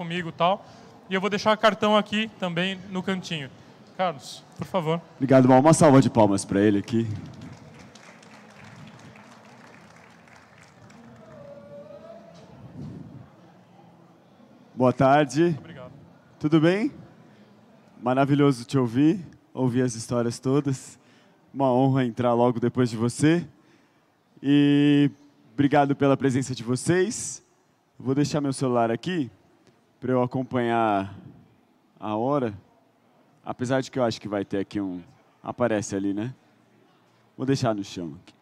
comigo tal. E eu vou deixar o cartão aqui também no cantinho. Carlos, por favor. Obrigado, Mal. Uma salva de palmas para ele aqui. Boa tarde. Obrigado. Tudo bem? Maravilhoso te ouvir, ouvir as histórias todas. Uma honra entrar logo depois de você. E obrigado pela presença de vocês. Vou deixar meu celular aqui para eu acompanhar a hora. Apesar de que eu acho que vai ter aqui um. Aparece ali, né? Vou deixar no chão aqui.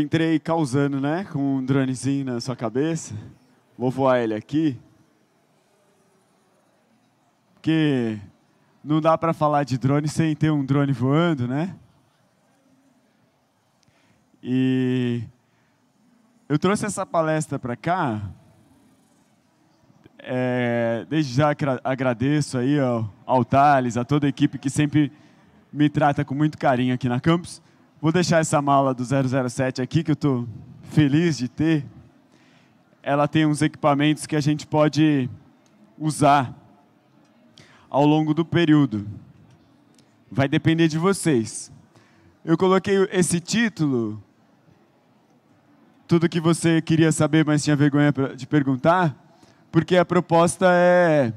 Entrei causando, né? Com um dronezinho na sua cabeça. Vou voar ele aqui. Porque não dá para falar de drone sem ter um drone voando, né? E eu trouxe essa palestra para cá é, desde já agradeço aí ao, ao Thales, a toda a equipe que sempre me trata com muito carinho aqui na campus. Vou deixar essa mala do 007 aqui, que eu estou feliz de ter. Ela tem uns equipamentos que a gente pode usar ao longo do período. Vai depender de vocês. Eu coloquei esse título, tudo que você queria saber, mas tinha vergonha de perguntar, porque a proposta é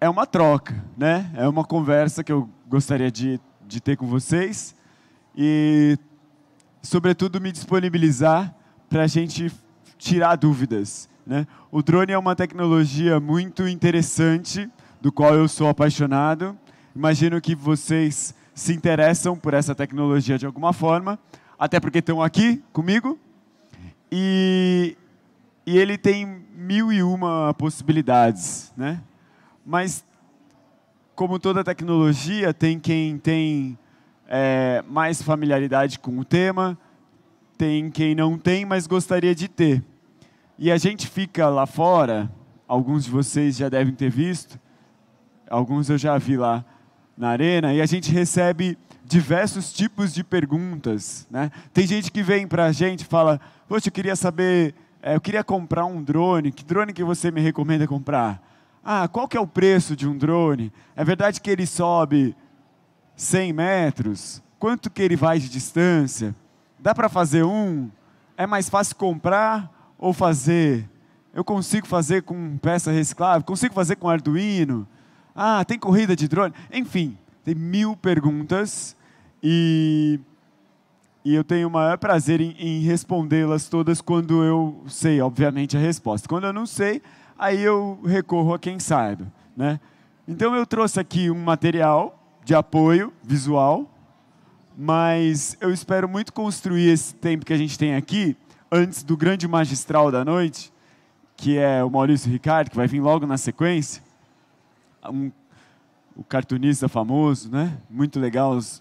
é uma troca, né? É uma conversa que eu gostaria de, de ter com vocês e, sobretudo, me disponibilizar para a gente tirar dúvidas. Né? O drone é uma tecnologia muito interessante, do qual eu sou apaixonado. Imagino que vocês se interessam por essa tecnologia de alguma forma, até porque estão aqui comigo. E e ele tem mil e uma possibilidades, né? Mas como toda tecnologia, tem quem tem é, mais familiaridade com o tema, tem quem não tem, mas gostaria de ter. E a gente fica lá fora, alguns de vocês já devem ter visto, alguns eu já vi lá na arena, e a gente recebe diversos tipos de perguntas. Né? Tem gente que vem para a gente e fala, poxa, eu queria saber é, eu queria comprar um drone, que drone que você me recomenda comprar? Ah, qual que é o preço de um drone? É verdade que ele sobe 100 metros? Quanto que ele vai de distância? Dá para fazer um? É mais fácil comprar ou fazer? Eu consigo fazer com peça reciclável? Consigo fazer com Arduino? Ah, tem corrida de drone? Enfim, tem mil perguntas e e eu tenho o maior prazer em, em respondê-las todas quando eu sei, obviamente, a resposta. Quando eu não sei, aí eu recorro a quem saiba. Né? Então eu trouxe aqui um material de apoio visual, mas eu espero muito construir esse tempo que a gente tem aqui, antes do grande magistral da noite, que é o Maurício Ricardo, que vai vir logo na sequência, um, o cartunista famoso, né? muito legal os,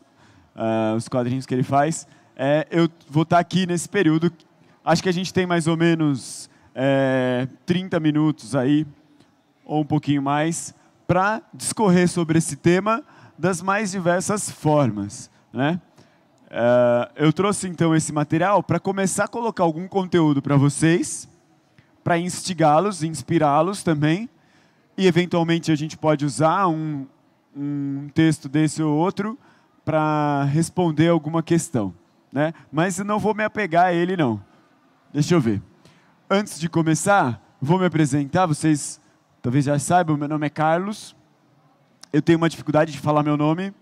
uh, os quadrinhos que ele faz é, eu vou estar aqui nesse período. Acho que a gente tem mais ou menos é, 30 minutos aí, ou um pouquinho mais, para discorrer sobre esse tema das mais diversas formas. Né? É, eu trouxe então esse material para começar a colocar algum conteúdo para vocês, para instigá-los, inspirá-los também, e eventualmente a gente pode usar um, um texto desse ou outro para responder alguma questão né? Mas não vou me apegar a ele, não. Deixa eu ver. Antes de começar, vou me apresentar. Vocês talvez já saibam, meu nome é Carlos. Eu tenho uma dificuldade de falar meu nome,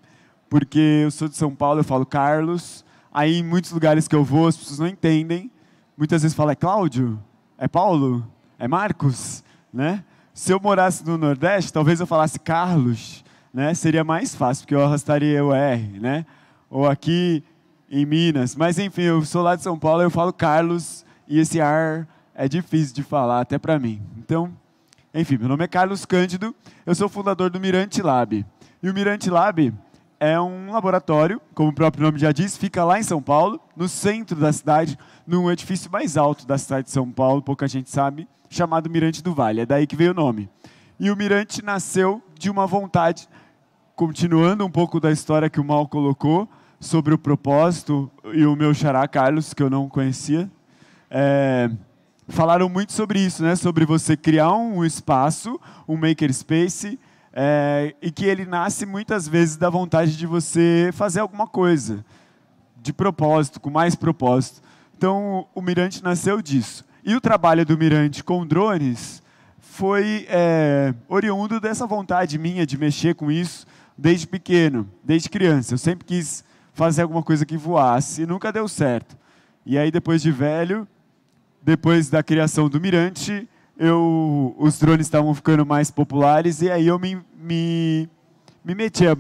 porque eu sou de São Paulo, eu falo Carlos. Aí, em muitos lugares que eu vou, as pessoas não entendem. Muitas vezes falam, é Cláudio? É Paulo? É Marcos? Né? Se eu morasse no Nordeste, talvez eu falasse Carlos, né? Seria mais fácil, porque eu arrastaria o R, né? Ou aqui em Minas. Mas enfim, eu sou lá de São Paulo, eu falo Carlos e esse ar é difícil de falar até para mim. Então, enfim, meu nome é Carlos Cândido, eu sou fundador do Mirante Lab. E o Mirante Lab é um laboratório, como o próprio nome já diz, fica lá em São Paulo, no centro da cidade, num edifício mais alto da cidade de São Paulo, pouca gente sabe, chamado Mirante do Vale. É daí que veio o nome. E o Mirante nasceu de uma vontade, continuando um pouco da história que o Mal colocou, sobre o propósito e o meu xará Carlos, que eu não conhecia, é, falaram muito sobre isso, né? Sobre você criar um espaço, um makerspace, é, e que ele nasce muitas vezes da vontade de você fazer alguma coisa, de propósito, com mais propósito. Então, o Mirante nasceu disso. E o trabalho do Mirante com drones foi é, oriundo dessa vontade minha de mexer com isso desde pequeno, desde criança. Eu sempre quis fazer alguma coisa que voasse e nunca deu certo. E aí, depois de velho, depois da criação do Mirante, eu, os drones estavam ficando mais populares e aí eu me, me, me meti a,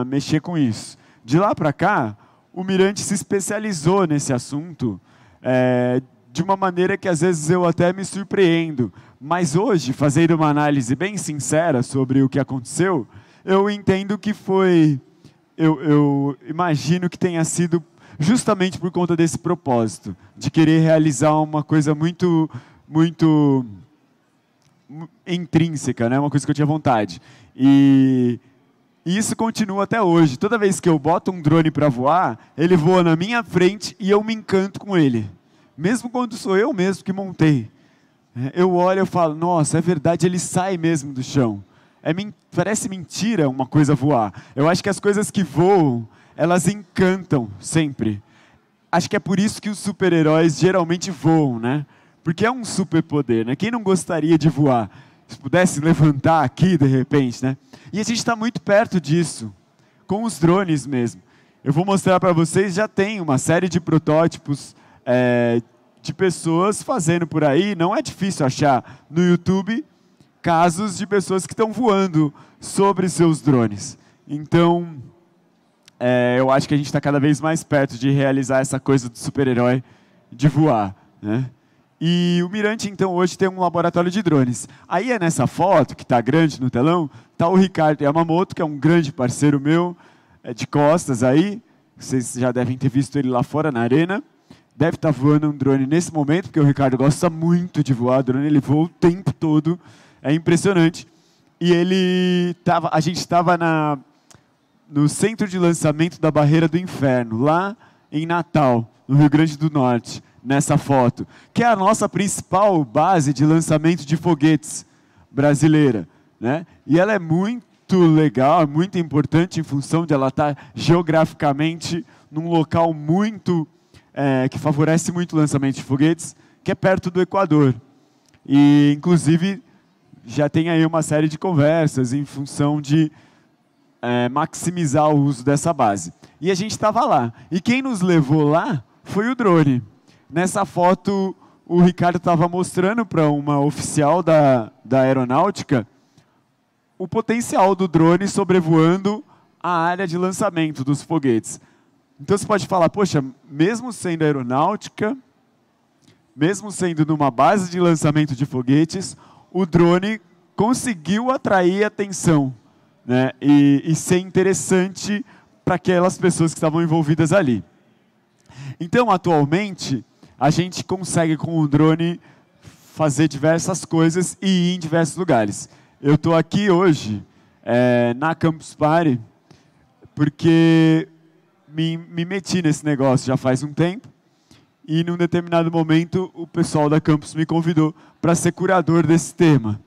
a mexer com isso. De lá para cá, o Mirante se especializou nesse assunto é, de uma maneira que às vezes eu até me surpreendo. Mas hoje, fazendo uma análise bem sincera sobre o que aconteceu, eu entendo que foi eu, eu imagino que tenha sido justamente por conta desse propósito, de querer realizar uma coisa muito, muito intrínseca, né? uma coisa que eu tinha vontade. E, e isso continua até hoje. Toda vez que eu boto um drone para voar, ele voa na minha frente e eu me encanto com ele. Mesmo quando sou eu mesmo que montei. É, eu olho e falo, nossa, é verdade, ele sai mesmo do chão. É, parece mentira uma coisa voar. Eu acho que as coisas que voam, elas encantam sempre. Acho que é por isso que os super-heróis geralmente voam, né? Porque é um superpoder, né? Quem não gostaria de voar? Se pudesse levantar aqui de repente, né? E a gente está muito perto disso, com os drones mesmo. Eu vou mostrar para vocês, já tem uma série de protótipos é, de pessoas fazendo por aí. Não é difícil achar no YouTube casos de pessoas que estão voando sobre seus drones. Então, é, eu acho que a gente está cada vez mais perto de realizar essa coisa do super-herói de voar. Né? E o Mirante, então, hoje tem um laboratório de drones. Aí é nessa foto, que está grande no telão, está o Ricardo Yamamoto, que é um grande parceiro meu, é de costas aí. Vocês já devem ter visto ele lá fora, na arena. Deve estar tá voando um drone nesse momento, porque o Ricardo gosta muito de voar drone, ele voa o tempo todo. É impressionante. E ele tava, a gente estava na no centro de lançamento da Barreira do Inferno, lá em Natal, no Rio Grande do Norte, nessa foto, que é a nossa principal base de lançamento de foguetes brasileira, né? E ela é muito legal, é muito importante em função de ela estar tá geograficamente num local muito é, que favorece muito o lançamento de foguetes, que é perto do Equador. E, inclusive, já tem aí uma série de conversas em função de é, maximizar o uso dessa base. E a gente estava lá. E quem nos levou lá foi o drone. Nessa foto, o Ricardo estava mostrando para uma oficial da, da aeronáutica o potencial do drone sobrevoando a área de lançamento dos foguetes. Então você pode falar, poxa, mesmo sendo aeronáutica, mesmo sendo numa base de lançamento de foguetes, o drone conseguiu atrair atenção né, e, e ser interessante para aquelas pessoas que estavam envolvidas ali. Então, atualmente, a gente consegue com o drone fazer diversas coisas e ir em diversos lugares. Eu estou aqui hoje é, na Campus Party porque me, me meti nesse negócio já faz um tempo e num determinado momento, o pessoal da campus me convidou para ser curador desse tema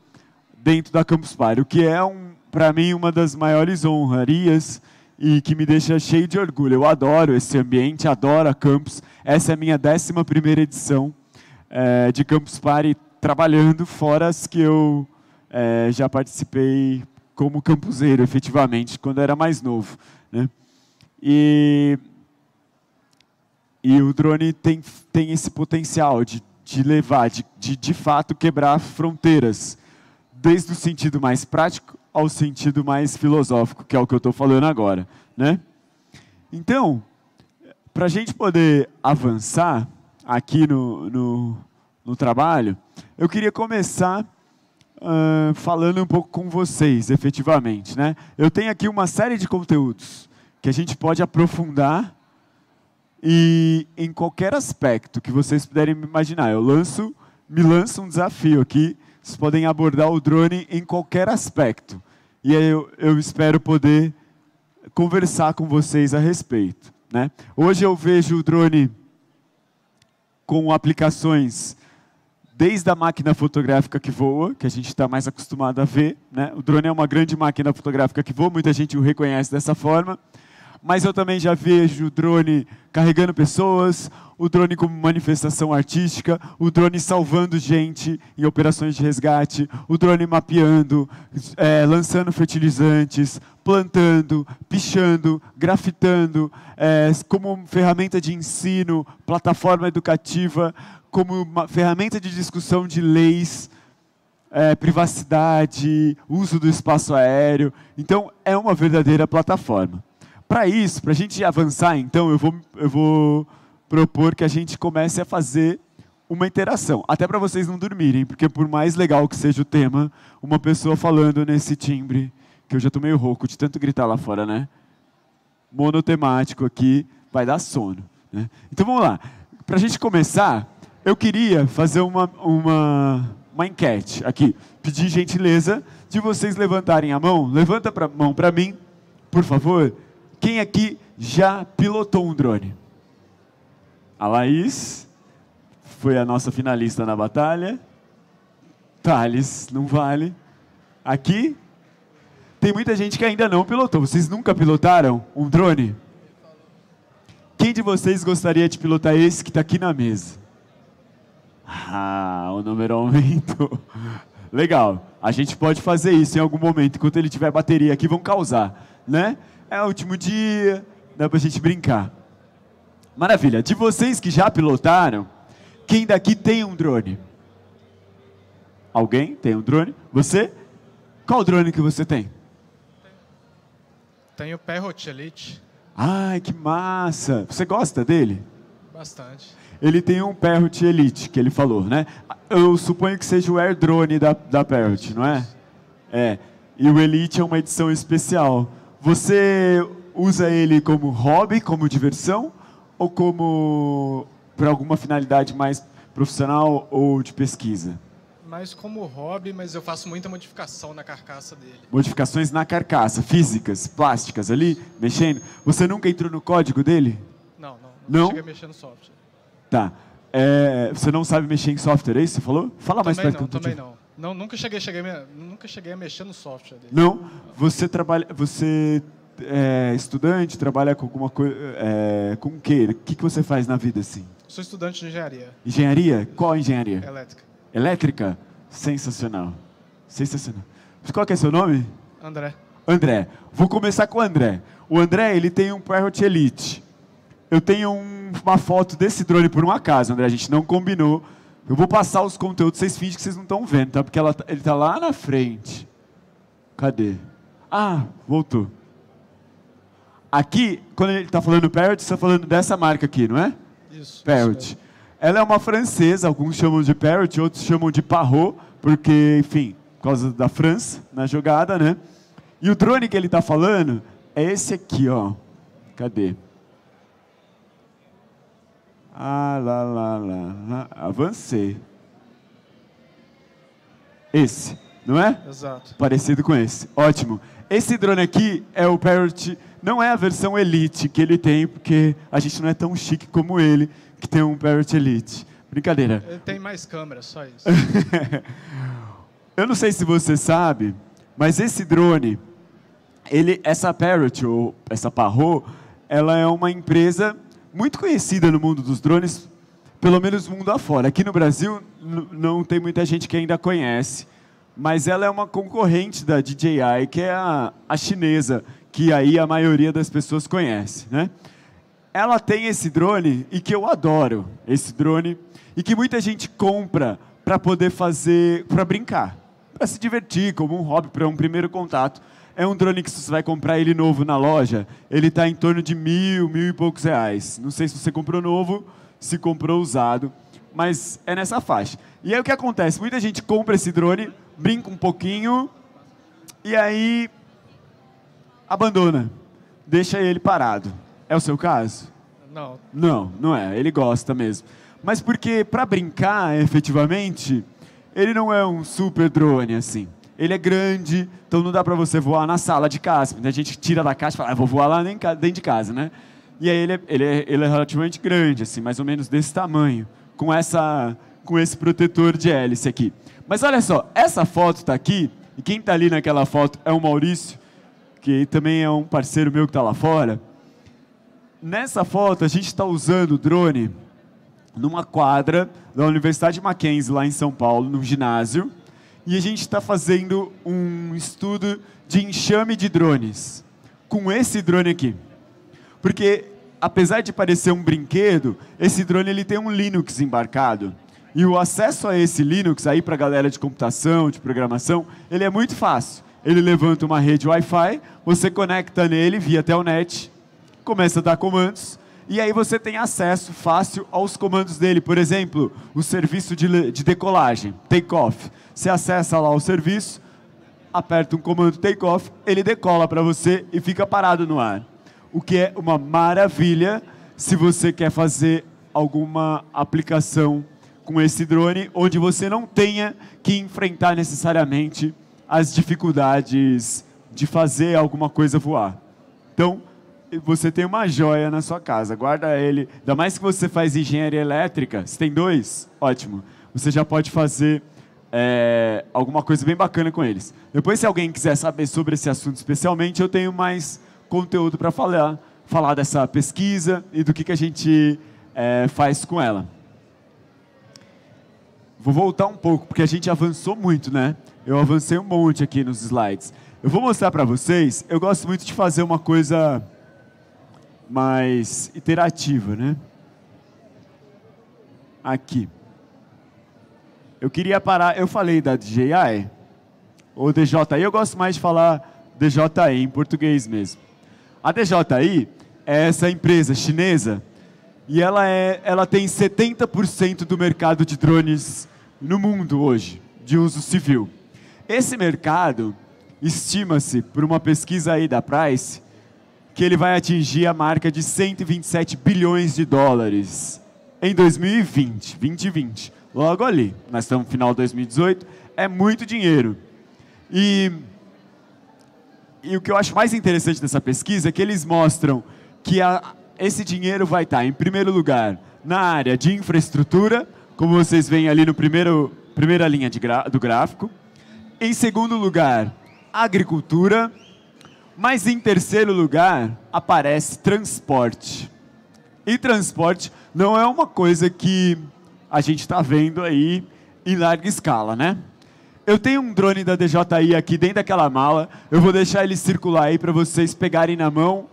dentro da Campus Party, o que é um, para mim uma das maiores honrarias e que me deixa cheio de orgulho. Eu adoro esse ambiente, adoro a Campus. Essa é a minha 11 primeira edição é, de Campus Party trabalhando fora as que eu é, já participei como campuseiro, efetivamente, quando era mais novo. Né? E e o drone tem, tem esse potencial de, de levar, de, de de fato quebrar fronteiras, desde o sentido mais prático ao sentido mais filosófico, que é o que eu estou falando agora. Né? Então, para a gente poder avançar aqui no, no, no trabalho, eu queria começar uh, falando um pouco com vocês, efetivamente. Né? Eu tenho aqui uma série de conteúdos que a gente pode aprofundar e em qualquer aspecto que vocês puderem imaginar, eu lanço, me lanço um desafio aqui. Vocês podem abordar o drone em qualquer aspecto. E eu, eu espero poder conversar com vocês a respeito. Né? Hoje eu vejo o drone com aplicações desde a máquina fotográfica que voa, que a gente está mais acostumado a ver. Né? O drone é uma grande máquina fotográfica que voa, muita gente o reconhece dessa forma mas eu também já vejo o drone carregando pessoas, o drone como manifestação artística, o drone salvando gente em operações de resgate, o drone mapeando, é, lançando fertilizantes, plantando, pichando, grafitando, é, como ferramenta de ensino, plataforma educativa, como ferramenta de discussão de leis. É, privacidade, uso do espaço aéreo. Então, é uma verdadeira plataforma. Para isso, para a gente avançar, então, eu vou, eu vou propor que a gente comece a fazer uma interação, até para vocês não dormirem, porque por mais legal que seja o tema, uma pessoa falando nesse timbre, que eu já estou meio rouco de tanto gritar lá fora, né? Monotemático aqui, vai dar sono. Né? Então vamos lá. Para a gente começar, eu queria fazer uma, uma, uma enquete aqui. Pedir gentileza de vocês levantarem a mão. Levanta a mão para mim, por favor. Quem aqui já pilotou um drone? A Laís foi a nossa finalista na batalha. Thales, não vale. Aqui tem muita gente que ainda não pilotou. Vocês nunca pilotaram um drone? Quem de vocês gostaria de pilotar esse que está aqui na mesa? Ah, o número aumentou. Legal. A gente pode fazer isso em algum momento. Enquanto ele tiver bateria aqui, vão causar, né? é o último dia, dá para a gente brincar. Maravilha. De vocês que já pilotaram, quem daqui tem um drone? Alguém tem um drone? Você? Qual drone que você tem? Tenho o Parrot Elite. Ai, que massa! Você gosta dele? Bastante. Ele tem um Parrot Elite, que ele falou, né? Eu suponho que seja o Air Drone da, da Parrot, não é? É. E o Elite é uma edição especial. Você usa ele como hobby, como diversão, ou como para alguma finalidade mais profissional ou de pesquisa? Mais como hobby, mas eu faço muita modificação na carcaça dele. Modificações na carcaça, físicas, plásticas ali, mexendo. Você nunca entrou no código dele? Não, não. Não, não? chega mexendo no software. Tá. É, você não sabe mexer em software, é isso? Você falou? Fala também mais perto. Não, também não. Não, nunca cheguei, cheguei, nunca cheguei a mexer no software dele. Não? Você trabalha, você é estudante, trabalha com alguma coisa, é, com o quê? O que, que você faz na vida assim? Sou estudante de engenharia. Engenharia? Qual engenharia? Elétrica. Elétrica? Sensacional. Sensacional. Qual que é seu nome? André. André. Vou começar com o André. O André, ele tem um Parrot Elite. Eu tenho um, uma foto desse drone por um acaso, André. A gente não combinou, eu vou passar os conteúdos, vocês fingem que vocês não estão vendo, tá? Porque ela, tá, ele está lá na frente. Cadê? Ah, voltou. Aqui, quando ele está falando Parrot, está falando dessa marca aqui, não é? Isso. Parrot. Isso, Ela é uma francesa, alguns chamam de Parrot, outros chamam de Parrot, porque, enfim, por causa da França na jogada, né? E o drone que ele está falando é esse aqui, ó. Cadê? Ah, lá, lá, lá, lá. Avancei. Esse, não é? Exato. Parecido com esse. Ótimo. Esse drone aqui é o Parrot, não é a versão Elite que ele tem, porque a gente não é tão chique como ele, que tem um Parrot Elite. Brincadeira. Ele tem mais câmera, só isso. Eu não sei se você sabe, mas esse drone, ele, essa Parrot, ou essa Parrot, ela é uma empresa muito conhecida no mundo dos drones, pelo menos mundo afora. Aqui no Brasil não tem muita gente que ainda conhece, mas ela é uma concorrente da DJI, que é a, a chinesa, que aí a maioria das pessoas conhece, né? Ela tem esse drone e que eu adoro, esse drone, e que muita gente compra para poder fazer, para brincar, para se divertir, como um hobby, para um primeiro contato é um drone que você vai comprar ele novo na loja, ele está em torno de mil, mil e poucos reais. Não sei se você comprou novo, se comprou usado, mas é nessa faixa. E aí o que acontece? Muita gente compra esse drone, brinca um pouquinho e aí abandona, deixa ele parado. É o seu caso? Não. Não, não é. Ele gosta mesmo. Mas porque para brincar, efetivamente, ele não é um super drone assim ele é grande, então não dá para você voar na sala de casa. A gente tira da caixa e fala, ah, vou voar lá dentro de casa, né? E aí ele é, ele, é, ele é relativamente grande, assim, mais ou menos desse tamanho, com, essa, com esse protetor de hélice aqui. Mas olha só, essa foto está aqui, e quem está ali naquela foto é o Maurício, que também é um parceiro meu que está lá fora. Nessa foto, a gente está usando o drone numa quadra da Universidade Mackenzie, lá em São Paulo, num ginásio e a gente está fazendo um estudo de enxame de drones com esse drone aqui. Porque, apesar de parecer um brinquedo, esse drone ele tem um Linux embarcado. E o acesso a esse Linux, aí para a galera de computação, de programação, ele é muito fácil. Ele levanta uma rede Wi-Fi, você conecta nele via telnet, começa a dar comandos, e aí você tem acesso fácil aos comandos dele. Por exemplo, o serviço de, de decolagem, takeoff. Você acessa lá o serviço, aperta um comando takeoff, ele decola para você e fica parado no ar. O que é uma maravilha se você quer fazer alguma aplicação com esse drone, onde você não tenha que enfrentar necessariamente as dificuldades de fazer alguma coisa voar. Então, você tem uma joia na sua casa, guarda ele. Ainda mais que você faz engenharia elétrica, se tem dois, ótimo. Você já pode fazer é, alguma coisa bem bacana com eles. Depois, se alguém quiser saber sobre esse assunto especialmente, eu tenho mais conteúdo para falar, falar dessa pesquisa e do que, que a gente é, faz com ela. Vou voltar um pouco, porque a gente avançou muito, né? Eu avancei um monte aqui nos slides. Eu vou mostrar para vocês, eu gosto muito de fazer uma coisa mais iterativa, né? Aqui. Eu queria parar, eu falei da DJI, ou DJI, eu gosto mais de falar DJI em português mesmo. A DJI é essa empresa chinesa e ela, é, ela tem 70% do mercado de drones no mundo hoje, de uso civil. Esse mercado estima-se, por uma pesquisa aí da Price, que ele vai atingir a marca de 127 bilhões de dólares em 2020, 2020, logo ali. Nós estamos no final de 2018, é muito dinheiro. E, e o que eu acho mais interessante dessa pesquisa é que eles mostram que a, esse dinheiro vai estar, em primeiro lugar, na área de infraestrutura, como vocês veem ali no primeiro primeira linha do gráfico. Em segundo lugar, agricultura mas em terceiro lugar, aparece transporte. E transporte não é uma coisa que a gente está vendo aí em larga escala, né? Eu tenho um drone da DJI aqui dentro daquela mala. Eu vou deixar ele circular aí para vocês pegarem na mão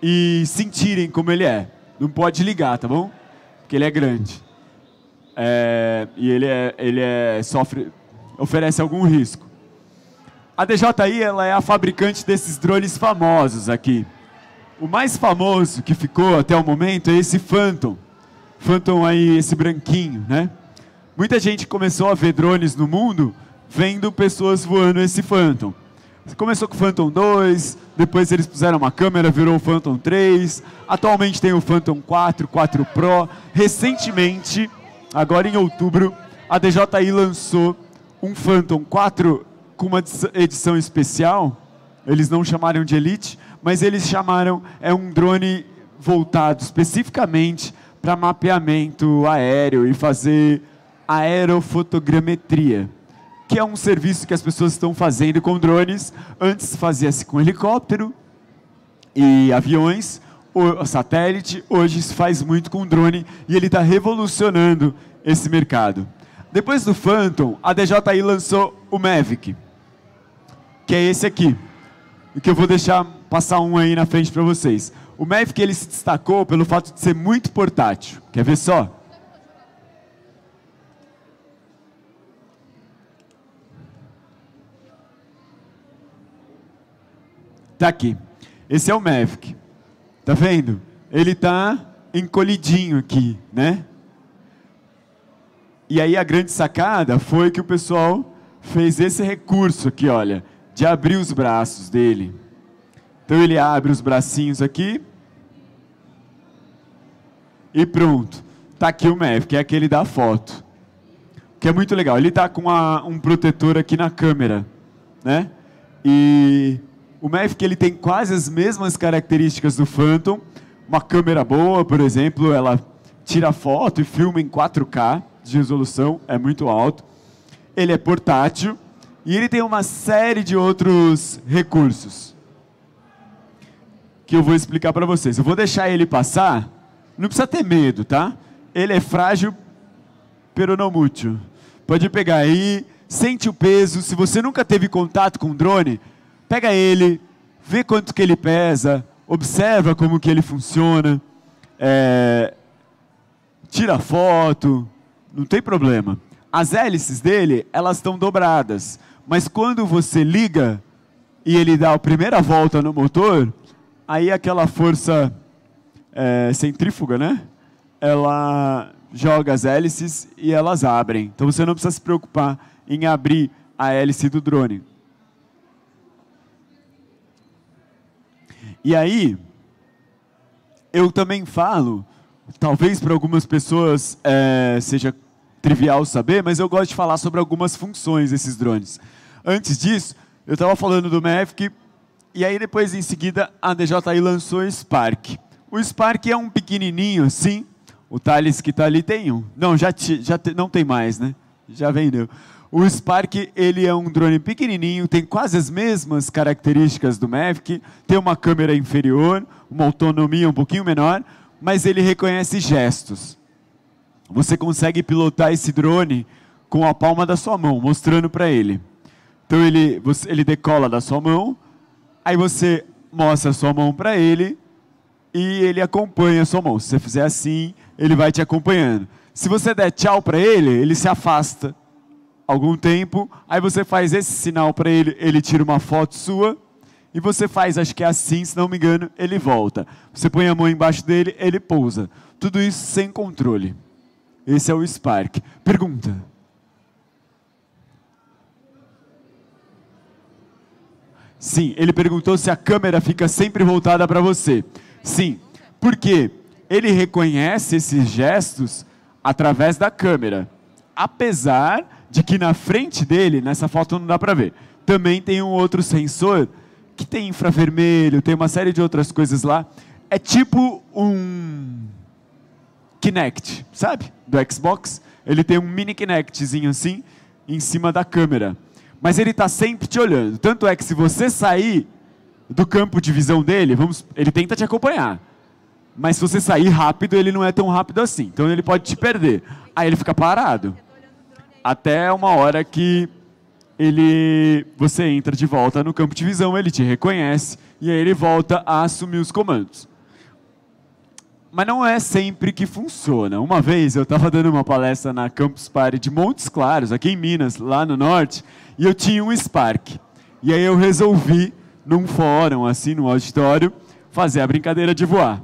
e sentirem como ele é. Não pode ligar, tá bom? Porque ele é grande. É, e ele, é, ele é, sofre, oferece algum risco. A DJI ela é a fabricante desses drones famosos aqui. O mais famoso que ficou até o momento é esse Phantom. Phantom aí, esse branquinho, né? Muita gente começou a ver drones no mundo vendo pessoas voando esse Phantom. Começou com o Phantom 2, depois eles puseram uma câmera, virou o Phantom 3. Atualmente tem o Phantom 4, 4 Pro. Recentemente, agora em outubro, a DJI lançou um Phantom 4 com uma edição especial. Eles não chamaram de Elite, mas eles chamaram é um drone voltado especificamente para mapeamento aéreo e fazer aerofotogrametria, que é um serviço que as pessoas estão fazendo com drones. Antes fazia-se com helicóptero e aviões, o satélite, hoje se faz muito com drone e ele está revolucionando esse mercado. Depois do Phantom, a DJI lançou o Mavic, que é esse aqui. E que eu vou deixar passar um aí na frente para vocês. O Mavic ele se destacou pelo fato de ser muito portátil. Quer ver só? Tá aqui. Esse é o Mavic. Tá vendo? Ele tá encolhidinho aqui, né? E aí a grande sacada foi que o pessoal fez esse recurso aqui, olha de abrir os braços dele. Então ele abre os bracinhos aqui. E pronto. está aqui o MEF, que é aquele da foto. Que é muito legal. Ele está com uma, um protetor aqui na câmera, né? E o MEF que ele tem quase as mesmas características do Phantom. Uma câmera boa, por exemplo, ela tira foto e filma em 4K de resolução, é muito alto. Ele é portátil, e ele tem uma série de outros recursos que eu vou explicar para vocês. Eu vou deixar ele passar, não precisa ter medo, tá? Ele é frágil, pero não mútil. Pode pegar aí, sente o peso. Se você nunca teve contato com um drone, pega ele, vê quanto que ele pesa, observa como que ele funciona, é... tira foto, não tem problema. As hélices dele, elas estão dobradas. Mas quando você liga e ele dá a primeira volta no motor, aí aquela força é, centrífuga, né? Ela joga as hélices e elas abrem. Então você não precisa se preocupar em abrir a hélice do drone. E aí, eu também falo, talvez para algumas pessoas é, seja trivial saber, mas eu gosto de falar sobre algumas funções desses drones. Antes disso, eu estava falando do Mavic, e aí depois, em seguida, a DJI lançou o Spark. O Spark é um pequenininho, sim. O Thales que está ali tem um. Não, já, te, já te, não tem mais, né? Já vendeu. O Spark ele é um drone pequenininho, tem quase as mesmas características do Mavic, tem uma câmera inferior, uma autonomia um pouquinho menor, mas ele reconhece gestos. Você consegue pilotar esse drone com a palma da sua mão, mostrando para ele. Então ele, você, ele decola da sua mão, aí você mostra a sua mão para ele e ele acompanha a sua mão. Se você fizer assim, ele vai te acompanhando. Se você der tchau para ele, ele se afasta algum tempo, aí você faz esse sinal para ele, ele tira uma foto sua e você faz, acho que é assim, se não me engano, ele volta. Você põe a mão embaixo dele, ele pousa. Tudo isso sem controle. Esse é o Spark. Pergunta. Sim. Ele perguntou se a câmera fica sempre voltada para você. Sim. Porque ele reconhece esses gestos através da câmera. Apesar de que na frente dele, nessa foto não dá para ver, também tem um outro sensor que tem infravermelho, tem uma série de outras coisas lá. É tipo um Kinect, sabe? Do Xbox. Ele tem um mini Kinectzinho assim em cima da câmera mas ele está sempre te olhando. Tanto é que se você sair do campo de visão dele, vamos, ele tenta te acompanhar. Mas se você sair rápido, ele não é tão rápido assim. Então ele pode te perder. Aí ele fica parado. Até uma hora que ele você entra de volta no campo de visão, ele te reconhece e aí ele volta a assumir os comandos. Mas não é sempre que funciona. Uma vez eu estava dando uma palestra na Campus Party de Montes Claros, aqui em Minas, lá no norte, e eu tinha um Spark. E aí eu resolvi, num fórum, assim, no auditório, fazer a brincadeira de voar.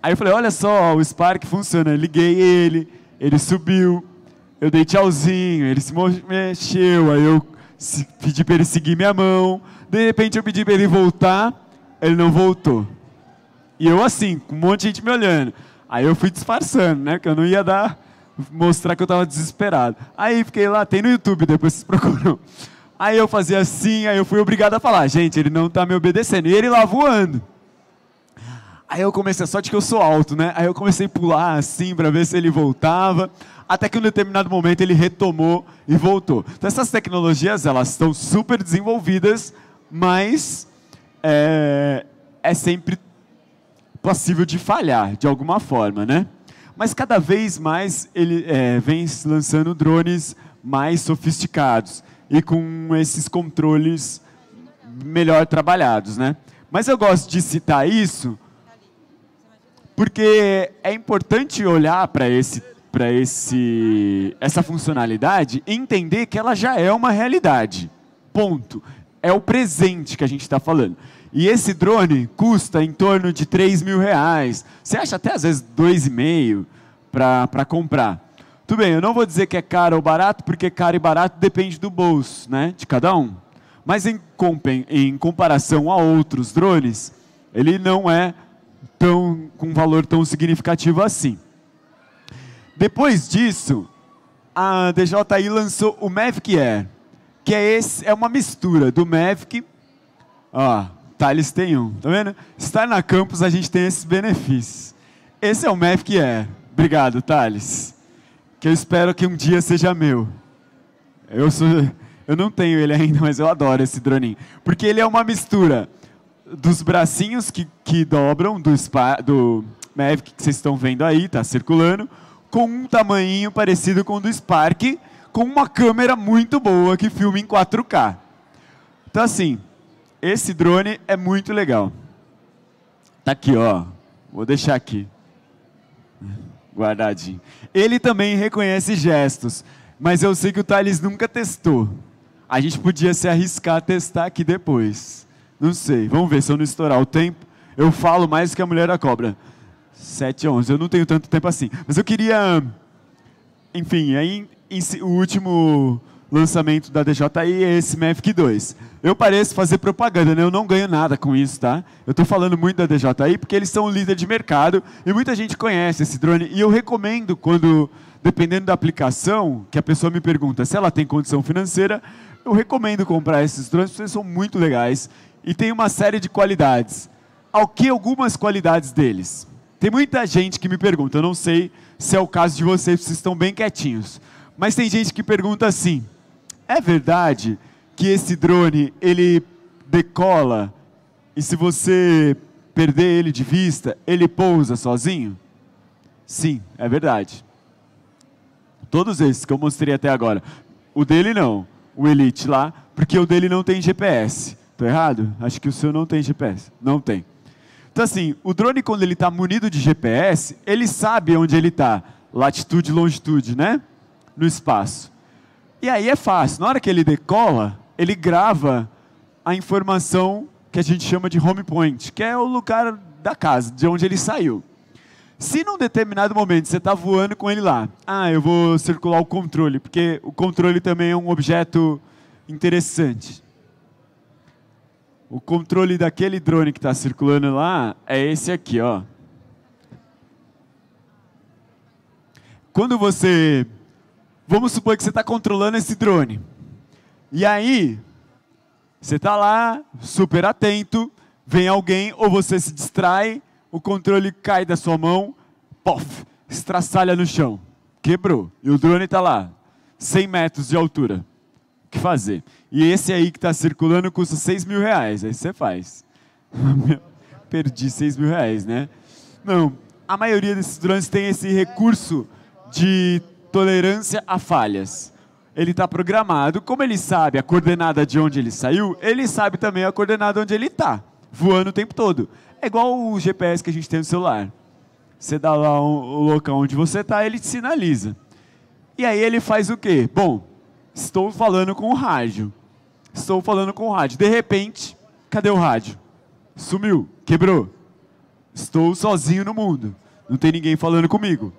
Aí eu falei, olha só, o Spark funciona. Eu liguei ele, ele subiu, eu dei tchauzinho, ele se mexeu, aí eu pedi para ele seguir minha mão. De repente eu pedi para ele voltar, ele não voltou. E eu assim, com um monte de gente me olhando. Aí eu fui disfarçando, né? Porque eu não ia dar, mostrar que eu estava desesperado. Aí fiquei lá, tem no YouTube, depois vocês procuram. Aí eu fazia assim, aí eu fui obrigado a falar, gente, ele não está me obedecendo. E ele lá voando. Aí eu comecei, só de que eu sou alto, né? Aí eu comecei a pular assim para ver se ele voltava. Até que em um determinado momento ele retomou e voltou. Então essas tecnologias, elas estão super desenvolvidas, mas é, é sempre passível de falhar de alguma forma, né? Mas cada vez mais ele é, vem lançando drones mais sofisticados e com esses controles melhor trabalhados, né? Mas eu gosto de citar isso porque é importante olhar para esse para esse essa funcionalidade e entender que ela já é uma realidade. Ponto. É o presente que a gente está falando. E esse drone custa em torno de 3 mil reais. Você acha até às vezes 2,5 para comprar. Tudo bem, eu não vou dizer que é caro ou barato, porque caro e barato depende do bolso né, de cada um. Mas em, em comparação a outros drones, ele não é tão, com um valor tão significativo assim. Depois disso, a DJI lançou o Mavic Air, que é, esse, é uma mistura do Mavic, ó, Thales tem um, tá vendo? Estar tá na campus a gente tem esses benefícios. Esse é o MEF que é. Obrigado, Thales. Que eu espero que um dia seja meu. Eu, sou, eu não tenho ele ainda, mas eu adoro esse droninho. Porque ele é uma mistura dos bracinhos que, que dobram do, spa, do Mavic que vocês estão vendo aí, está circulando, com um tamanhinho parecido com o do Spark, com uma câmera muito boa que filma em 4K. Então, assim, esse drone é muito legal. Tá aqui, ó. Vou deixar aqui. Guardadinho. Ele também reconhece gestos, mas eu sei que o Thales nunca testou. A gente podia se arriscar a testar aqui depois. Não sei. Vamos ver se eu não estourar o tempo. Eu falo mais que a mulher da cobra. 7 h 11. Eu não tenho tanto tempo assim. Mas eu queria. Enfim, aí, em, o último lançamento da DJI é esse Mavic 2. Eu pareço fazer propaganda, né? eu não ganho nada com isso, tá? Eu estou falando muito da DJI porque eles são o líder de mercado e muita gente conhece esse drone. E eu recomendo quando, dependendo da aplicação, que a pessoa me pergunta se ela tem condição financeira, eu recomendo comprar esses drones, porque eles são muito legais e tem uma série de qualidades. Ao que algumas qualidades deles? Tem muita gente que me pergunta, eu não sei se é o caso de vocês, vocês estão bem quietinhos. Mas tem gente que pergunta assim: é verdade que esse drone ele decola e se você perder ele de vista, ele pousa sozinho? Sim, é verdade. Todos esses que eu mostrei até agora. O dele não, o Elite lá, porque o dele não tem GPS. Estou errado? Acho que o seu não tem GPS. Não tem. Então assim, o drone quando ele está munido de GPS, ele sabe onde ele está, latitude e longitude, né? No espaço. E aí é fácil. Na hora que ele decola, ele grava a informação que a gente chama de home point, que é o lugar da casa, de onde ele saiu. Se num determinado momento você está voando com ele lá, ah, eu vou circular o controle, porque o controle também é um objeto interessante. O controle daquele drone que está circulando lá é esse aqui, ó. Quando você Vamos supor que você está controlando esse drone. E aí, você está lá, super atento, vem alguém, ou você se distrai, o controle cai da sua mão, pof, estraçalha no chão. Quebrou. E o drone está lá, 100 metros de altura. O que fazer? E esse aí que está circulando custa 6 mil reais. Aí você faz. Perdi 6 mil reais, né? Não, a maioria desses drones tem esse recurso de tolerância a falhas. Ele está programado, como ele sabe a coordenada de onde ele saiu, ele sabe também a coordenada onde ele está, voando o tempo todo. É igual o GPS que a gente tem no celular. Você dá lá o local onde você está, ele te sinaliza. E aí ele faz o quê? Bom, estou falando com o rádio. Estou falando com o rádio. De repente, cadê o rádio? Sumiu, quebrou. Estou sozinho no mundo. Não tem ninguém falando comigo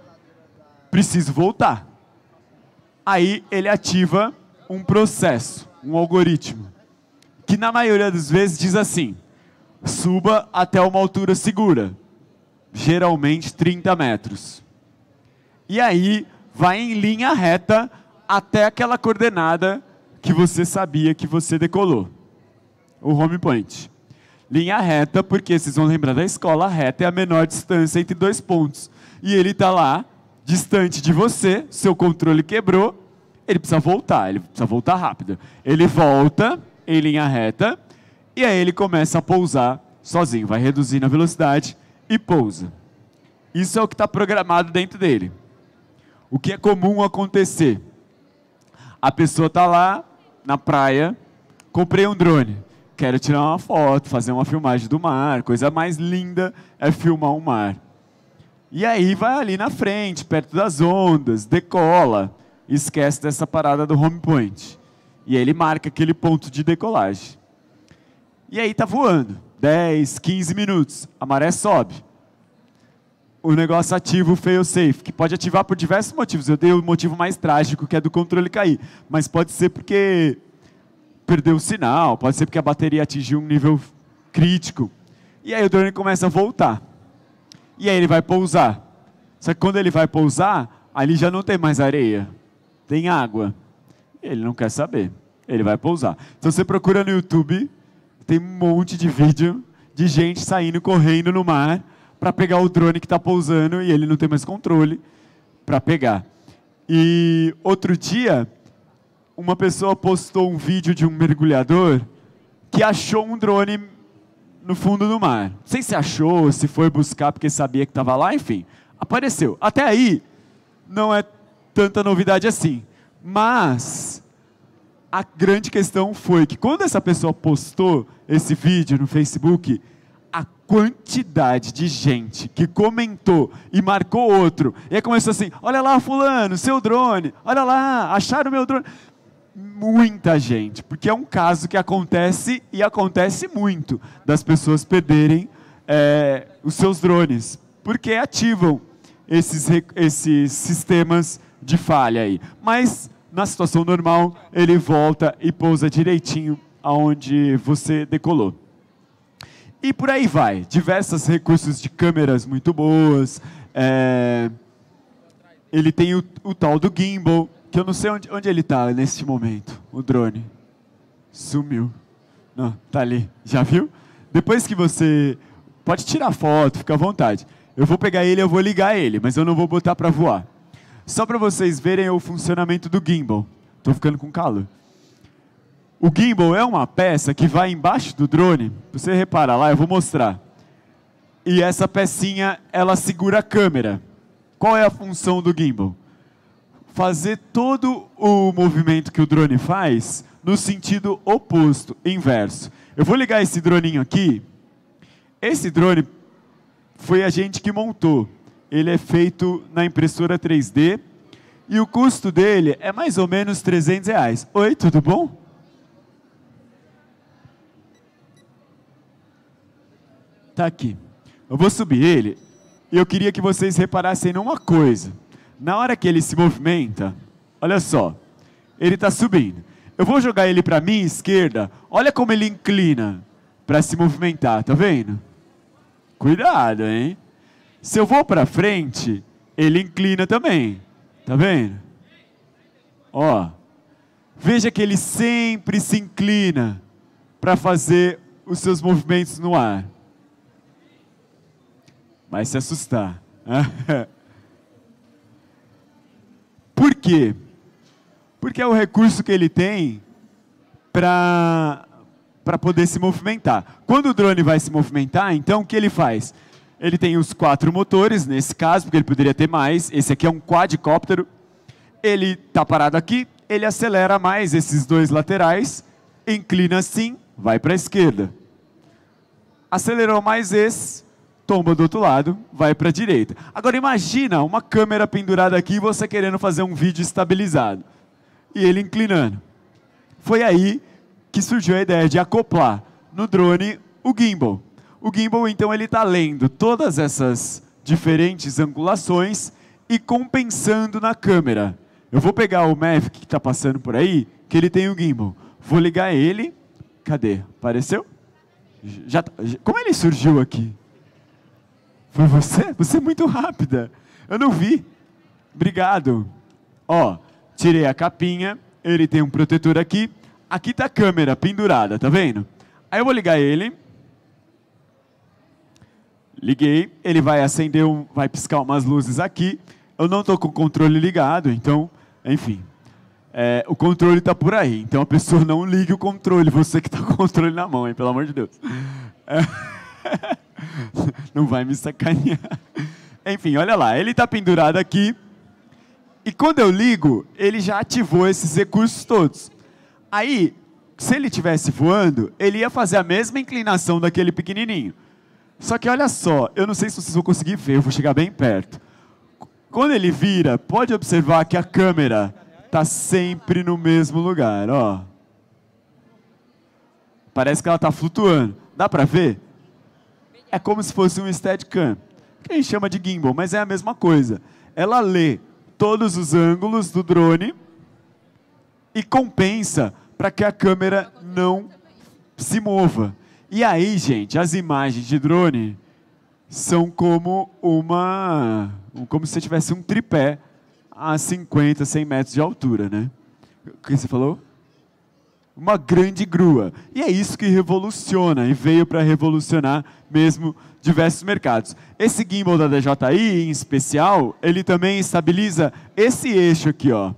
preciso voltar. Aí ele ativa um processo, um algoritmo, que na maioria das vezes diz assim: suba até uma altura segura, geralmente 30 metros. E aí vai em linha reta até aquela coordenada que você sabia que você decolou. O home point. Linha reta, porque vocês vão lembrar da escola, reta é a menor distância entre dois pontos. E ele está lá distante de você, seu controle quebrou, ele precisa voltar, ele precisa voltar rápido. Ele volta em linha reta e aí ele começa a pousar sozinho, vai reduzindo a velocidade e pousa. Isso é o que está programado dentro dele. O que é comum acontecer? A pessoa está lá na praia, comprei um drone, quero tirar uma foto, fazer uma filmagem do mar, coisa mais linda é filmar o um mar. E aí vai ali na frente, perto das ondas, decola, esquece dessa parada do home point. E aí ele marca aquele ponto de decolagem. E aí tá voando. 10, 15 minutos, a maré sobe. O negócio ativa o fail safe, que pode ativar por diversos motivos. Eu dei o motivo mais trágico, que é do controle cair. Mas pode ser porque perdeu o sinal, pode ser porque a bateria atingiu um nível crítico. E aí o drone começa a voltar e aí ele vai pousar. Só que quando ele vai pousar, ali já não tem mais areia, tem água. Ele não quer saber, ele vai pousar. Então você procura no YouTube, tem um monte de vídeo de gente saindo correndo no mar para pegar o drone que está pousando e ele não tem mais controle para pegar. E outro dia, uma pessoa postou um vídeo de um mergulhador que achou um drone no fundo do mar. Não sei se achou, se foi buscar porque sabia que estava lá, enfim, apareceu. Até aí, não é tanta novidade assim. Mas a grande questão foi que quando essa pessoa postou esse vídeo no Facebook, a quantidade de gente que comentou e marcou outro, e aí começou assim: olha lá, Fulano, seu drone, olha lá, acharam meu drone muita gente, porque é um caso que acontece e acontece muito das pessoas perderem é, os seus drones, porque ativam esses, esses sistemas de falha aí. Mas na situação normal ele volta e pousa direitinho aonde você decolou. E por aí vai, diversos recursos de câmeras muito boas. É, ele tem o, o tal do gimbal, que eu não sei onde, onde ele está nesse momento, o drone. Sumiu. Não, tá ali. Já viu? Depois que você. Pode tirar foto, fica à vontade. Eu vou pegar ele, eu vou ligar ele, mas eu não vou botar para voar. Só para vocês verem o funcionamento do gimbal. Estou ficando com calor. O gimbal é uma peça que vai embaixo do drone. Você repara lá, eu vou mostrar. E essa pecinha, ela segura a câmera. Qual é a função do gimbal? fazer todo o movimento que o drone faz no sentido oposto, inverso. Eu vou ligar esse droninho aqui. Esse drone foi a gente que montou. Ele é feito na impressora 3D e o custo dele é mais ou menos 300 reais. Oi, tudo bom? Tá aqui. Eu vou subir ele e eu queria que vocês reparassem numa coisa. Na hora que ele se movimenta, olha só, ele está subindo. Eu vou jogar ele para a minha esquerda, olha como ele inclina para se movimentar, tá vendo? Cuidado, hein? Se eu vou para frente, ele inclina também, tá vendo? Ó, veja que ele sempre se inclina para fazer os seus movimentos no ar. Vai se assustar. Por quê? Porque é o recurso que ele tem para para poder se movimentar. Quando o drone vai se movimentar, então o que ele faz? Ele tem os quatro motores, nesse caso, porque ele poderia ter mais. Esse aqui é um quadricóptero. Ele está parado aqui, ele acelera mais esses dois laterais, inclina assim, vai para a esquerda. Acelerou mais esse, tomba do outro lado, vai para a direita. Agora imagina uma câmera pendurada aqui e você querendo fazer um vídeo estabilizado. E ele inclinando. Foi aí que surgiu a ideia de acoplar no drone o gimbal. O gimbal, então, ele está lendo todas essas diferentes angulações e compensando na câmera. Eu vou pegar o Mavic que está passando por aí, que ele tem o gimbal. Vou ligar ele. Cadê? Apareceu? Tá, já, como ele surgiu aqui? Foi você? Você é muito rápida. Eu não vi. Obrigado. Ó, tirei a capinha, ele tem um protetor aqui. Aqui tá a câmera pendurada, tá vendo? Aí eu vou ligar ele. Liguei, ele vai acender um, vai piscar umas luzes aqui. Eu não tô com o controle ligado, então, enfim. É, o controle tá por aí, então a pessoa não ligue o controle, você que tá com o controle na mão, hein, pelo amor de Deus. É. Não vai me sacanear. Enfim, olha lá, ele está pendurado aqui. E quando eu ligo, ele já ativou esses recursos todos. Aí, se ele tivesse voando, ele ia fazer a mesma inclinação daquele pequenininho. Só que olha só, eu não sei se vocês vão conseguir ver, eu vou chegar bem perto. Quando ele vira, pode observar que a câmera está sempre no mesmo lugar, ó. Parece que ela está flutuando. Dá para ver? é como se fosse um Steadicam. Quem chama de gimbal, mas é a mesma coisa. Ela lê todos os ângulos do drone e compensa para que a câmera não se mova. E aí, gente, as imagens de drone são como uma, como se você tivesse um tripé a 50, 100 metros de altura, né? O que você falou? uma grande grua. E é isso que revoluciona e veio para revolucionar mesmo diversos mercados. Esse gimbal da DJI, em especial, ele também estabiliza esse eixo aqui, ó.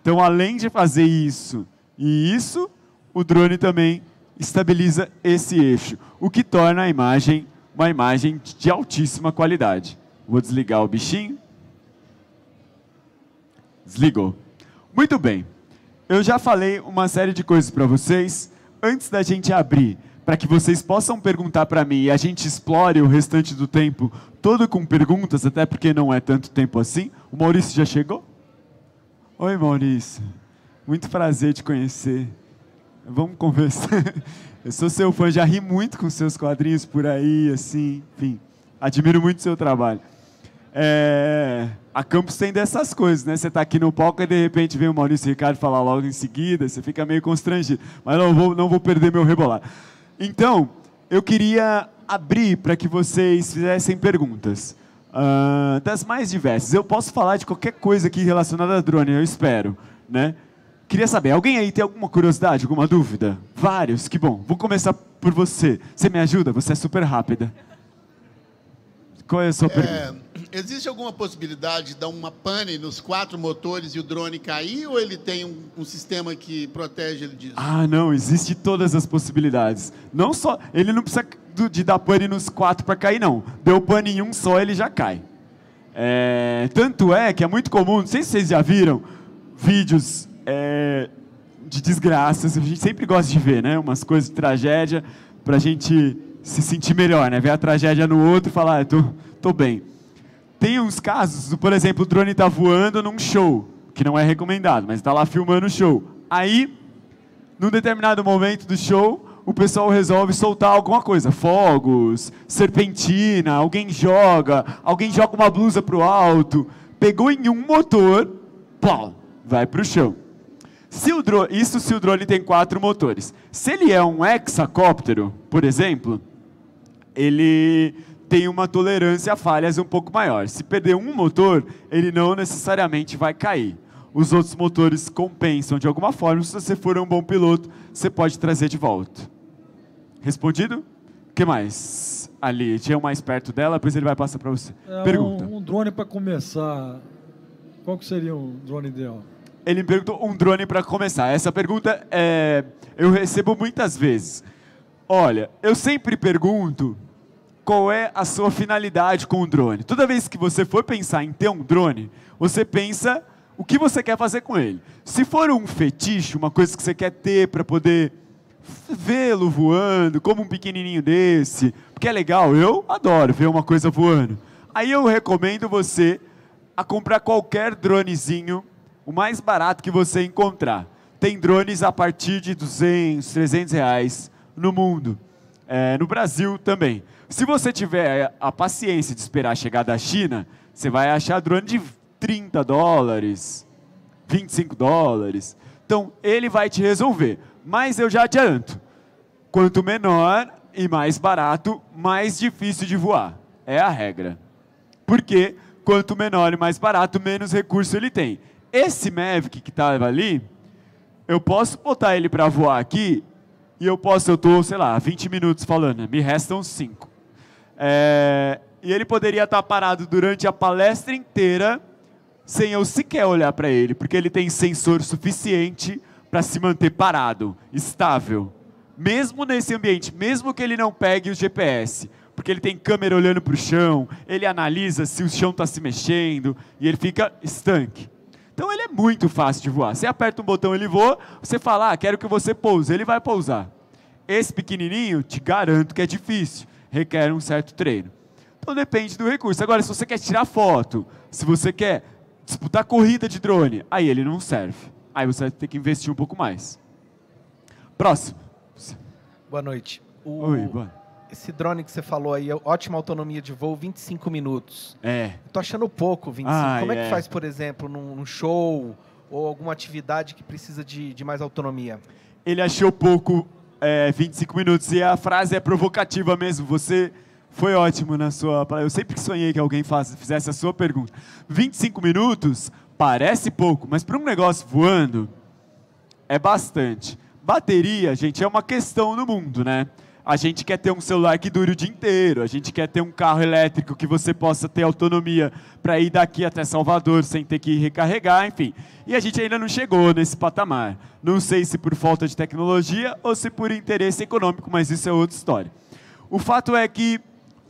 Então, além de fazer isso e isso, o drone também estabiliza esse eixo, o que torna a imagem uma imagem de altíssima qualidade. Vou desligar o bichinho. Desligou. Muito bem. Eu já falei uma série de coisas para vocês antes da gente abrir, para que vocês possam perguntar para mim e a gente explore o restante do tempo todo com perguntas, até porque não é tanto tempo assim. O Maurício já chegou? Oi, Maurício. Muito prazer te conhecer. Vamos conversar. Eu sou seu fã, já ri muito com seus quadrinhos por aí, assim, enfim. Admiro muito seu trabalho. É, a Campus tem dessas coisas, né? Você está aqui no palco e de repente vem o Maurício Ricardo falar logo em seguida, você fica meio constrangido. Mas não vou, não vou perder meu rebolar. Então, eu queria abrir para que vocês fizessem perguntas. Uh, das mais diversas. Eu posso falar de qualquer coisa aqui relacionada a drone, eu espero. Né? Queria saber, alguém aí tem alguma curiosidade, alguma dúvida? Vários, que bom. Vou começar por você. Você me ajuda? Você é super rápida. Qual é a sua é... pergunta? Existe alguma possibilidade de dar uma pane nos quatro motores e o drone cair ou ele tem um, um, sistema que protege ele disso? Ah, não, existe todas as possibilidades. Não só, ele não precisa do, de dar pane nos quatro para cair não. Deu pane em um só, ele já cai. É, tanto é que é muito comum, não sei se vocês já viram vídeos é, de desgraças, a gente sempre gosta de ver, né? Umas coisas de tragédia para a gente se sentir melhor, né? Ver a tragédia no outro e falar, ah, tô, tô bem. Tem uns casos, por exemplo, o drone está voando num show, que não é recomendado, mas está lá filmando o show. Aí, num determinado momento do show, o pessoal resolve soltar alguma coisa, fogos, serpentina, alguém joga, alguém joga uma blusa pro alto, pegou em um motor, pau, vai pro chão. Se o drone, isso se o drone tem quatro motores. Se ele é um hexacóptero, por exemplo, ele tem uma tolerância a falhas um pouco maior. Se perder um motor, ele não necessariamente vai cair. Os outros motores compensam de alguma forma. Se você for um bom piloto, você pode trazer de volta. Respondido? O que mais? Ali, tinha um mais perto dela, depois ele vai passar para você. É, Pergunta. Um, um drone para começar. Qual que seria um drone ideal? Ele me perguntou um drone para começar. Essa pergunta é, eu recebo muitas vezes. Olha, eu sempre pergunto qual é a sua finalidade com o drone. Toda vez que você for pensar em ter um drone, você pensa o que você quer fazer com ele. Se for um fetiche, uma coisa que você quer ter para poder vê-lo voando, como um pequenininho desse, porque é legal, eu adoro ver uma coisa voando. Aí eu recomendo você a comprar qualquer dronezinho, o mais barato que você encontrar. Tem drones a partir de 200, 300 reais no mundo. É, no Brasil também. Se você tiver a paciência de esperar chegar da China, você vai achar drone de 30 dólares, 25 dólares. Então, ele vai te resolver. Mas eu já adianto: quanto menor e mais barato, mais difícil de voar. É a regra. Porque quanto menor e mais barato, menos recurso ele tem. Esse Mavic que estava ali, eu posso botar ele para voar aqui e eu posso, eu estou, sei lá, 20 minutos falando, me restam 5. É, e ele poderia estar parado durante a palestra inteira sem eu sequer olhar para ele, porque ele tem sensor suficiente para se manter parado, estável, mesmo nesse ambiente, mesmo que ele não pegue o GPS, porque ele tem câmera olhando para o chão, ele analisa se o chão está se mexendo e ele fica estanque. Então ele é muito fácil de voar. Você aperta um botão, ele voa, você fala, ah, quero que você pouse, ele vai pousar. Esse pequenininho, te garanto que é difícil requer um certo treino. Então depende do recurso. Agora, se você quer tirar foto, se você quer disputar corrida de drone, aí ele não serve. Aí você vai ter que investir um pouco mais. Próximo. Boa noite. O... Oi, boa esse drone que você falou aí, é ótima autonomia de voo, 25 minutos. É. Tô achando pouco 25. Ah, Como é, é, que faz, por exemplo, num, show ou alguma atividade que precisa de, de mais autonomia? Ele achou pouco é, 25 minutos. E a frase é provocativa mesmo. Você foi ótimo na sua. Eu sempre sonhei que alguém faz, fizesse a sua pergunta. 25 minutos parece pouco, mas para um negócio voando é bastante. Bateria, gente, é uma questão no mundo, né? A gente quer ter um celular que dure o dia inteiro, a gente quer ter um carro elétrico que você possa ter autonomia para ir daqui até Salvador sem ter que recarregar, enfim. E a gente ainda não chegou nesse patamar. Não sei se por falta de tecnologia ou se por interesse econômico, mas isso é outra história. O fato é que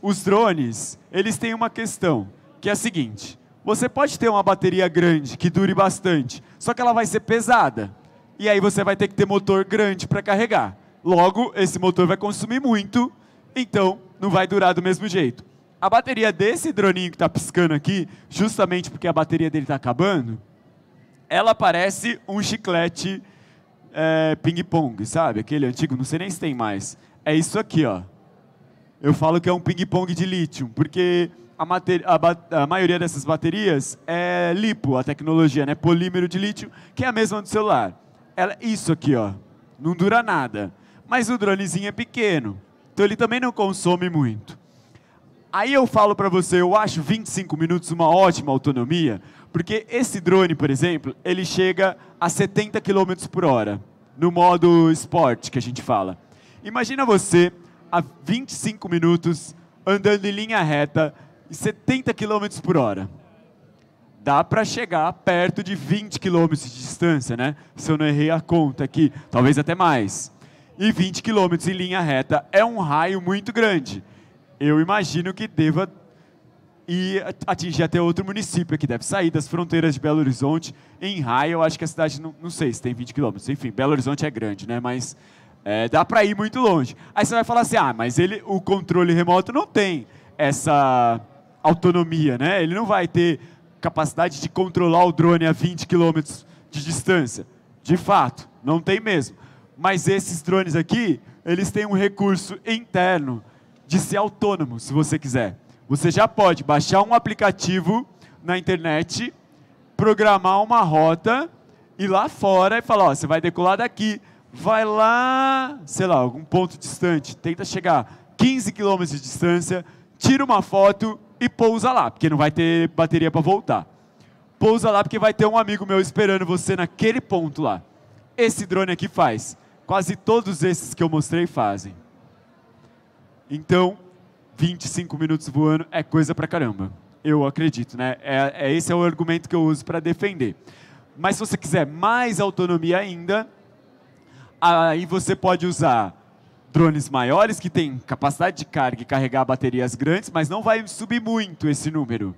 os drones, eles têm uma questão, que é a seguinte: você pode ter uma bateria grande que dure bastante, só que ela vai ser pesada. E aí você vai ter que ter motor grande para carregar. Logo, esse motor vai consumir muito, então não vai durar do mesmo jeito. A bateria desse droninho que está piscando aqui, justamente porque a bateria dele está acabando, ela parece um chiclete é, ping-pong, sabe? Aquele antigo, não sei nem se tem mais. É isso aqui, ó. Eu falo que é um ping-pong de lítio, porque a, a, a, maioria dessas baterias é lipo, a tecnologia, né? Polímero de lítio, que é a mesma do celular. Ela, isso aqui, ó. Não dura nada mas o dronezinho é pequeno, então ele também não consome muito. Aí eu falo para você, eu acho 25 minutos uma ótima autonomia, porque esse drone, por exemplo, ele chega a 70 km por hora, no modo esporte que a gente fala. Imagina você a 25 minutos andando em linha reta e 70 km por hora. Dá para chegar perto de 20 km de distância, né? Se eu não errei a conta aqui, talvez até mais e 20 quilômetros em linha reta é um raio muito grande. Eu imagino que deva ir atingir até outro município, que deve sair das fronteiras de Belo Horizonte. Em raio, eu acho que a cidade, não, não sei se tem 20 quilômetros. Enfim, Belo Horizonte é grande, né? Mas é, dá para ir muito longe. Aí você vai falar assim, ah, mas ele, o controle remoto não tem essa autonomia, né? Ele não vai ter capacidade de controlar o drone a 20 quilômetros de distância. De fato, não tem mesmo. Mas esses drones aqui, eles têm um recurso interno de ser autônomo, se você quiser. Você já pode baixar um aplicativo na internet, programar uma rota e lá fora e falar, ó, você vai decolar daqui, vai lá, sei lá, algum ponto distante, tenta chegar 15 quilômetros de distância, tira uma foto e pousa lá, porque não vai ter bateria para voltar. Pousa lá porque vai ter um amigo meu esperando você naquele ponto lá. Esse drone aqui faz. Quase todos esses que eu mostrei fazem. Então, 25 minutos voando é coisa pra caramba. Eu acredito, né? É, é esse é o argumento que eu uso para defender. Mas se você quiser mais autonomia ainda, aí você pode usar drones maiores que têm capacidade de carga e carregar baterias grandes, mas não vai subir muito esse número.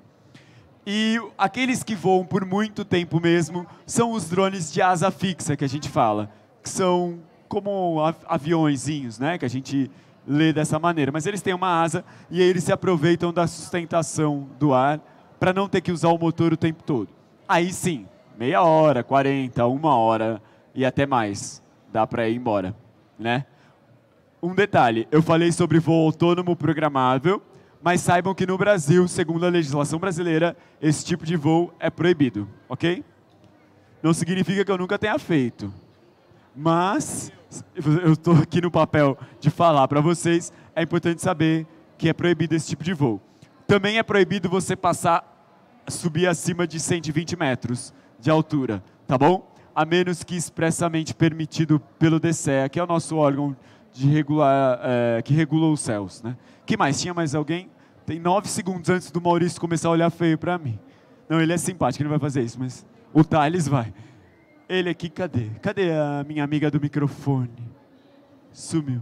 E aqueles que voam por muito tempo mesmo são os drones de asa fixa que a gente fala, que são como aviõezinhos, né? Que a gente lê dessa maneira. Mas eles têm uma asa e eles se aproveitam da sustentação do ar para não ter que usar o motor o tempo todo. Aí sim, meia hora, 40, uma hora e até mais. Dá para ir embora, né? Um detalhe, eu falei sobre voo autônomo programável, mas saibam que no Brasil, segundo a legislação brasileira, esse tipo de voo é proibido, ok? Não significa que eu nunca tenha feito, mas eu estou aqui no papel de falar para vocês, é importante saber que é proibido esse tipo de voo. Também é proibido você passar, subir acima de 120 metros de altura, tá bom? A menos que expressamente permitido pelo DCEA, que é o nosso órgão de regular, é, que regula os céus, né? que mais? Tinha mais alguém? Tem nove segundos antes do Maurício começar a olhar feio para mim. Não, ele é simpático, ele não vai fazer isso, mas o Thales vai. Ele aqui, cadê? Cadê a minha amiga do microfone? Sumiu.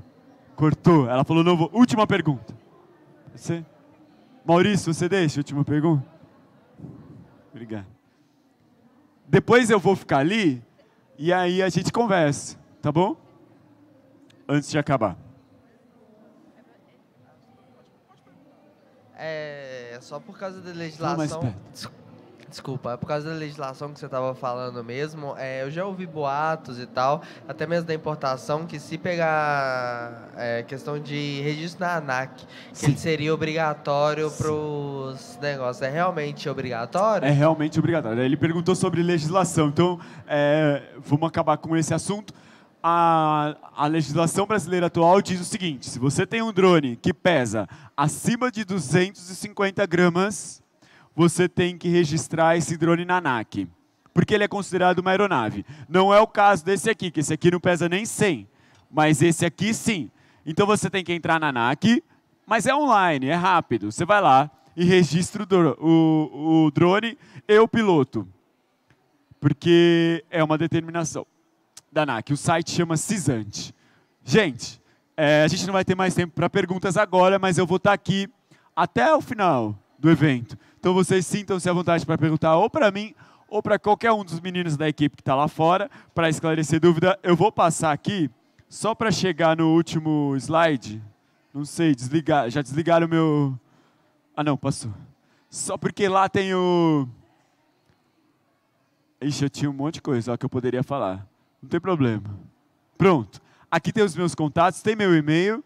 Cortou. Ela falou, não vou. Última pergunta. Você? Maurício, você deixa? Última pergunta? Obrigado. Depois eu vou ficar ali e aí a gente conversa, tá bom? Antes de acabar. É, é só por causa da legislação. Não, Desculpa, é por causa da legislação que você estava falando mesmo. É, eu já ouvi boatos e tal, até mesmo da importação, que se pegar é, questão de registro na ANAC, que ele seria obrigatório para os negócios. É realmente obrigatório? É realmente obrigatório. Ele perguntou sobre legislação, então é, vamos acabar com esse assunto. A, a legislação brasileira atual diz o seguinte: se você tem um drone que pesa acima de 250 gramas você tem que registrar esse drone na NAC, porque ele é considerado uma aeronave. Não é o caso desse aqui, que esse aqui não pesa nem 100, mas esse aqui sim. Então você tem que entrar na NAC, mas é online, é rápido. Você vai lá e registra o, o, o drone e o piloto, porque é uma determinação da NAC. O site chama Cisante. Gente, é, a gente não vai ter mais tempo para perguntas agora, mas eu vou estar tá aqui até o final do evento. Então vocês sintam-se à vontade para perguntar ou para mim ou para qualquer um dos meninos da equipe que está lá fora para esclarecer dúvida. Eu vou passar aqui só para chegar no último slide. Não sei, desligar. Já desligaram o meu. Ah, não, passou. Só porque lá tem o. Ixi, eu tinha um monte de coisa ó, que eu poderia falar. Não tem problema. Pronto. Aqui tem os meus contatos, tem meu e-mail,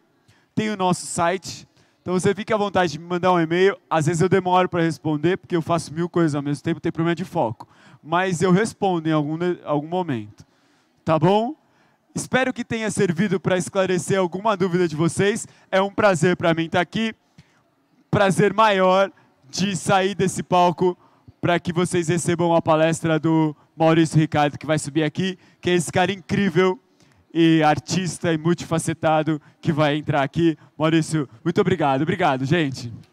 tem o nosso site, então você fica à vontade de me mandar um e-mail. Às vezes eu demoro para responder, porque eu faço mil coisas ao mesmo tempo, tem problema de foco. Mas eu respondo em algum, algum momento. Tá bom? Espero que tenha servido para esclarecer alguma dúvida de vocês. É um prazer para mim estar tá aqui. Prazer maior de sair desse palco para que vocês recebam a palestra do Maurício Ricardo, que vai subir aqui, que é esse cara incrível e artista e multifacetado que vai entrar aqui. Maurício, muito obrigado. Obrigado, gente.